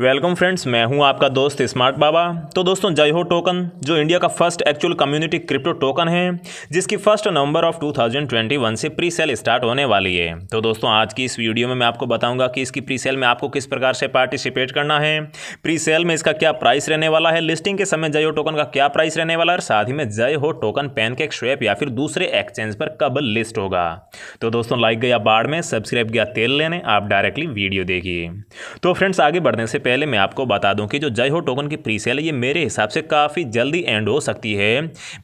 welcome friends मैं हूं आपका दोस्त स्मार्ट बाबा तो दोस्तों जय हो टोकन जो इंडिया का first actual community crypto token है जिसकी फर्स्ट नवंबर ऑफ 2021 से प्री सेल स्टार्ट होने वाली है तो दोस्तों आज की इस वीडियो में मैं आपको बताऊंगा कि इसकी प्री सेल में आपको किस प्रकार से पार्टिसिपेट करना है प्री सेल में इसका क्या प्राइस रहने वाला है लिस्टिंग के समय जय हो टोकन का क्या प्राइस रहने वाला है और साथ ही में जय हो टोकन पैन केक श्वेप या फिर दूसरे एक्सचेंज पर कब लिस्ट होगा तो दोस्तों लाइक गया बाढ़ में सब्सक्राइब गया तेल लेने आप डायरेक्टली वीडियो देखिए तो फ्रेंड्स आगे बढ़ने से पहले मैं आपको बता दूं कि जो जय हो टोकन की प्री सेल है ये मेरे हिसाब से काफ़ी जल्दी एंड हो सकती है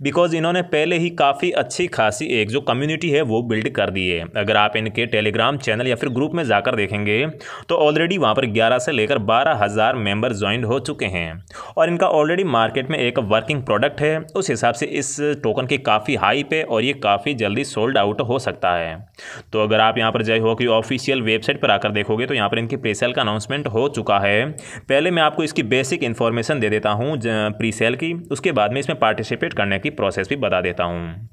बिकॉज इन्होंने पहले ही काफ़ी अच्छी खासी एक जो कम्युनिटी है वो बिल्ड कर दी है अगर आप इनके टेलीग्राम चैनल या फिर ग्रुप में जाकर देखेंगे तो ऑलरेडी वहाँ पर ग्यारह से लेकर बारह हज़ार मेम्बर हो चुके हैं और इनका ऑलरेडी मार्केट में एक वर्किंग प्रोडक्ट है उस हिसाब से इस टोकन की काफ़ी हाइप है और ये काफ़ी जल्दी सोल्ड आउट हो सकता है तो अगर आप यहाँ पर जय हो कि ऑफिशियल वेबसाइट पर आकर देखोगे तो यहाँ पर इनकी प्री सेल का अनाउंसमेंट हो चुका है पहले मैं आपको इसकी बेसिक इन्फॉर्मेशन दे देता हूँ प्री सेल की उसके बाद में इसमें पार्टिसिपेट करने की प्रोसेस भी बता देता हूँ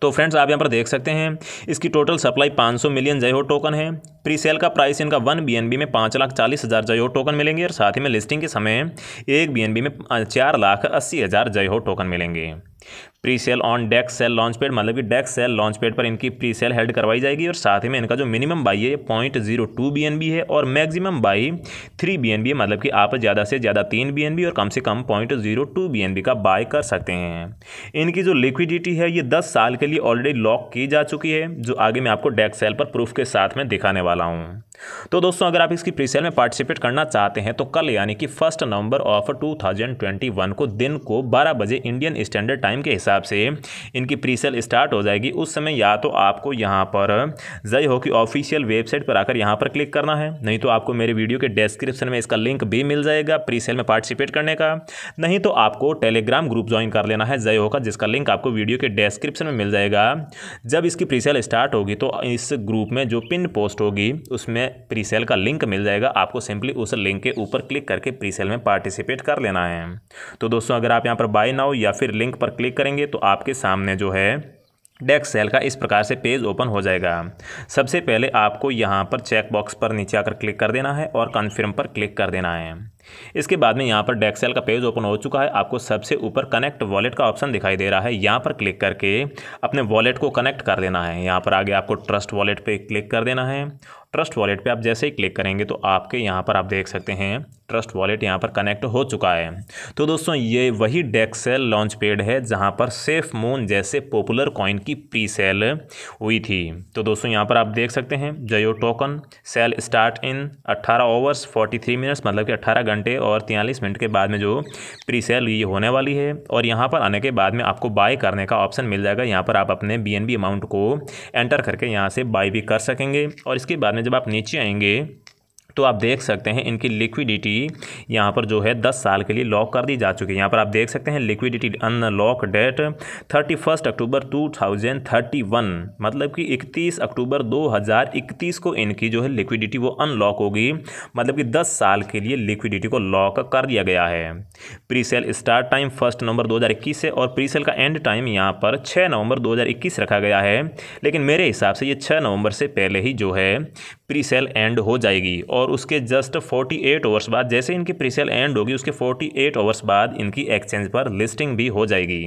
तो फ्रेंड्स आप यहाँ पर देख सकते हैं इसकी टोटल सप्लाई 500 मिलियन जयो टोकन है प्री सेल का प्राइस इनका वन बीएनबी में पाँच लाख चालीस हज़ार जयो टोकन मिलेंगे और साथ ही में लिस्टिंग के समय एक बीएनबी में चार लाख अस्सी हज़ार जयो टोकन मिलेंगे pre sale on DxSale launchpad मतलब कि डेक सेल लॉन्च पेड पर इनकी प्री सेल हेल्ड करवाई जाएगी और साथ ही में इनका जो मिनिमम बाई है ये point zero two B N B है और maximum buy three B N B है मतलब कि आप ज़्यादा से ज़्यादा तीन बी एन बी और कम से कम point zero two B N B का बाय कर सकते हैं इनकी जो लिक्विडिटी है ये दस साल के लिए ऑलरेडी लॉक की जा चुकी है जो आगे मैं आपको डेक सेल पर प्रूफ के साथ में दिखाने वाला हूँ तो दोस्तों अगर आप इसकी प्रीसेल में पार्टिसिपेट करना चाहते हैं तो कल यानी कि फर्स्ट नवंबर ऑफ 2021 को दिन को 12 बजे इंडियन स्टैंडर्ड टाइम के हिसाब से इनकी प्रीसेल स्टार्ट हो जाएगी उस समय या तो आपको यहाँ पर जय हो की ऑफिशियल वेबसाइट पर आकर यहाँ पर क्लिक करना है नहीं तो आपको मेरे वीडियो के डिस्क्रिप्शन में इसका लिंक भी मिल जाएगा प्रीसेल में पार्टिसिपेट करने का नहीं तो आपको टेलीग्राम ग्रुप ज्वाइन कर लेना है जय हो का जिसका लिंक आपको वीडियो के डिस्क्रिप्शन में मिल जाएगा जब इसकी प्रीसेल स्टार्ट होगी तो इस ग्रुप में जो पिन पोस्ट होगी उसमें प्री सेल का लिंक मिल जाएगा आपको सिंपली उस लिंक के ऊपर क्लिक करके प्री सेल में पार्टिसिपेट कर लेना है तो दोस्तों अगर आप यहाँ पर बाय नाउ या फिर लिंक पर क्लिक करेंगे तो आपके सामने जो है डेक्स सेल का इस प्रकार से पेज ओपन हो जाएगा सबसे पहले आपको यहाँ पर चेक बॉक्स पर नीचे आकर क्लिक कर देना है और कन्फर्म पर क्लिक कर देना है इसके बाद में यहाँ पर डेक्सेल का पेज ओपन हो चुका है आपको सबसे ऊपर कनेक्ट वॉलेट का ऑप्शन दिखाई दे रहा है यहाँ पर क्लिक करके अपने वॉलेट को कनेक्ट कर देना है यहाँ पर आगे आपको ट्रस्ट वॉलेट पे क्लिक कर देना है ट्रस्ट वॉलेट पे आप जैसे ही क्लिक करेंगे तो आपके यहाँ पर आप देख सकते हैं ट्रस्ट वॉलेट यहाँ पर कनेक्ट हो चुका है तो दोस्तों ये वही डेक्सेल लॉन्च पेड है जहाँ पर सेफ मून जैसे पॉपुलर कॉइन की प्री सेल हुई थी तो दोस्तों यहाँ पर आप देख सकते हैं जयो token sale start in 18 hours 43 minutes मतलब कि 18 घंटे और तियालीस मिनट के बाद में जो प्री सेल ये होने वाली है और यहाँ पर आने के बाद में आपको बाय करने का ऑप्शन मिल जाएगा यहाँ पर आप अपने बी अमाउंट को एंटर करके यहाँ से बाय भी कर सकेंगे और इसके बाद में जब आप नीचे आएंगे तो आप देख सकते हैं इनकी लिक्विडिटी यहाँ पर जो है दस साल के लिए लॉक कर दी जा चुकी है यहाँ पर आप देख सकते हैं liquidity unlock date thirty first October two thousand thirty one मतलब कि इकतीस अक्टूबर दो हज़ार इकतीस को इनकी जो है लिक्विडिटी वो अनलॉक होगी मतलब कि दस साल के लिए लिक्विडिटी को लॉक कर दिया गया है pre sale start time first November दो हज़ार इक्कीस से और प्री सेल का एंड टाइम यहाँ पर छः नवंबर दो हज़ार इक्कीस रखा गया है लेकिन मेरे हिसाब से ये छः नवंबर से पहले ही जो है प्री सेल एंड हो जाएगी और उसके जस्ट 48 आवर्स बाद जैसे इनकी प्री सेल एंड होगी उसके 48 आवर्स बाद इनकी एक्सचेंज पर लिस्टिंग भी हो जाएगी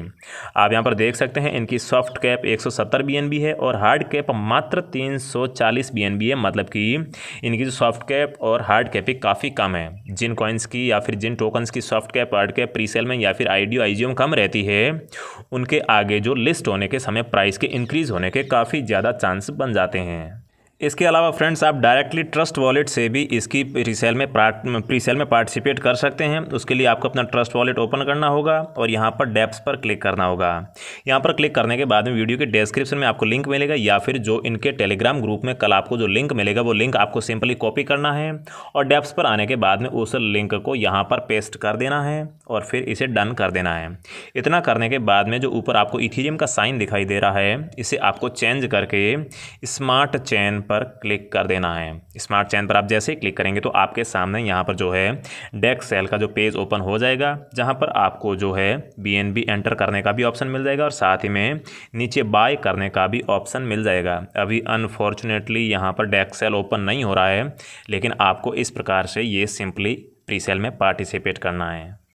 आप यहाँ पर देख सकते हैं इनकी सॉफ्ट कैप 170 बीएनबी है और हार्ड कैप मात्र 340 बीएनबी है मतलब कि इनकी जो सॉफ्ट कैप और हार्ड कैप ही काफ़ी कम है जिन कॉइन्स की या फिर जिन टोकन्स की soft cap hard cap pre sale में या फिर आईडीओ आईजीएम कम रहती है उनके आगे जो लिस्ट होने के समय प्राइस के इंक्रीज़ होने के काफ़ी ज़्यादा चांस बन जाते हैं इसके अलावा फ्रेंड्स आप डायरेक्टली ट्रस्ट वॉलेट से भी इसकी रीसेल में प्रीसेल में पार्टिसिपेट कर सकते हैं उसके लिए आपको अपना ट्रस्ट वॉलेट ओपन करना होगा और यहाँ पर डेप्स पर क्लिक करना होगा यहाँ पर क्लिक करने के बाद में वीडियो के डिस्क्रिप्शन में आपको लिंक मिलेगा या फिर जो इनके टेलीग्राम ग्रुप में कल आपको जो लिंक मिलेगा वो लिंक आपको सिंपली कॉपी करना है और डेप्स पर आने के बाद में उस लिंक को यहाँ पर पेस्ट कर देना है और फिर इसे डन कर देना है इतना करने के बाद में जो ऊपर आपको इथीरियम का साइन दिखाई दे रहा है इसे आपको चेंज करके स्मार्ट चैन पर क्लिक कर देना है स्मार्ट चैन पर आप जैसे ही क्लिक करेंगे तो आपके सामने यहाँ पर जो है डेक सेल का जो पेज ओपन हो जाएगा जहाँ पर आपको जो है बी एंटर करने का भी ऑप्शन मिल जाएगा और साथ ही में नीचे बाय करने का भी ऑप्शन मिल जाएगा अभी अनफॉर्चुनेटली यहाँ पर डेक सेल ओपन नहीं हो रहा है लेकिन आपको इस प्रकार से ये सिंपली प्री सेल में पार्टिसिपेट करना है